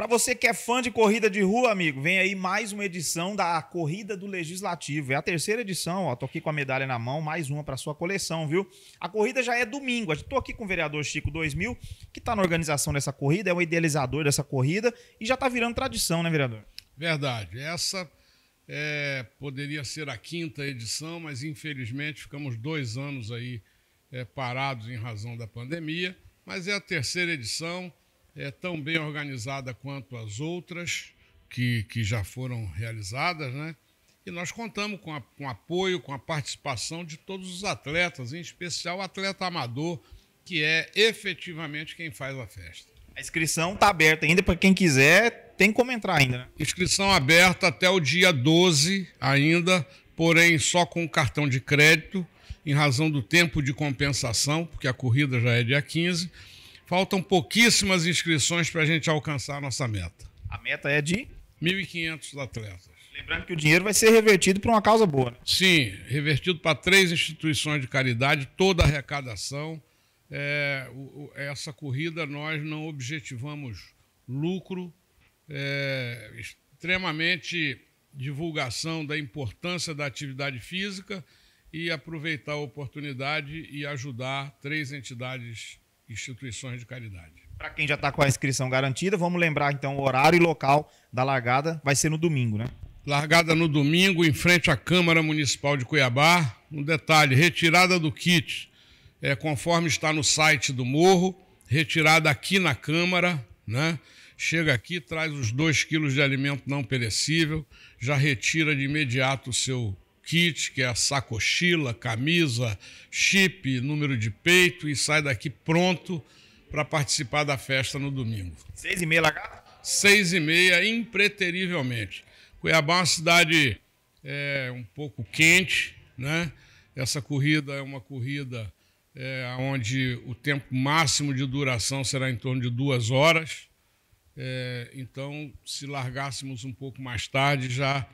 Para você que é fã de corrida de rua, amigo, vem aí mais uma edição da Corrida do Legislativo. É a terceira edição, ó. Tô aqui com a medalha na mão, mais uma para sua coleção, viu? A corrida já é domingo. Tô aqui com o vereador Chico 2000, que tá na organização dessa corrida, é o idealizador dessa corrida e já tá virando tradição, né, vereador? Verdade. Essa é, poderia ser a quinta edição, mas infelizmente ficamos dois anos aí é, parados em razão da pandemia. Mas é a terceira edição é tão bem organizada quanto as outras que, que já foram realizadas, né? E nós contamos com, a, com apoio, com a participação de todos os atletas, em especial o atleta amador, que é efetivamente quem faz a festa. A inscrição está aberta ainda para quem quiser, tem como entrar ainda. Né? Inscrição aberta até o dia 12 ainda, porém só com cartão de crédito, em razão do tempo de compensação, porque a corrida já é dia 15 Faltam pouquíssimas inscrições para a gente alcançar a nossa meta. A meta é de? 1.500 atletas. Lembrando que o dinheiro vai ser revertido para uma causa boa. Né? Sim, revertido para três instituições de caridade, toda a arrecadação. É, o, essa corrida nós não objetivamos lucro, é, extremamente divulgação da importância da atividade física e aproveitar a oportunidade e ajudar três entidades instituições de caridade. Para quem já está com a inscrição garantida, vamos lembrar então o horário e local da largada vai ser no domingo, né? Largada no domingo, em frente à Câmara Municipal de Cuiabá. Um detalhe: retirada do kit, é, conforme está no site do Morro, retirada aqui na Câmara, né? Chega aqui, traz os dois quilos de alimento não perecível, já retira de imediato o seu kit, que é a sacochila, camisa, chip, número de peito e sai daqui pronto para participar da festa no domingo. Seis e meia, Lagarto? Seis e meia, impreterivelmente. Cuiabá é uma cidade é, um pouco quente, né? Essa corrida é uma corrida é, onde o tempo máximo de duração será em torno de duas horas. É, então, se largássemos um pouco mais tarde, já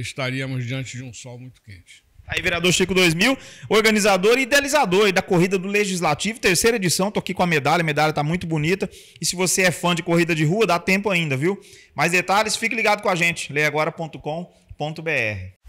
estaríamos diante de um sol muito quente. Aí, vereador Chico 2000, organizador e idealizador da corrida do Legislativo, terceira edição. Tô aqui com a medalha, a medalha tá muito bonita. E se você é fã de corrida de rua, dá tempo ainda, viu? Mais detalhes, fique ligado com a gente, leiagora.com.br.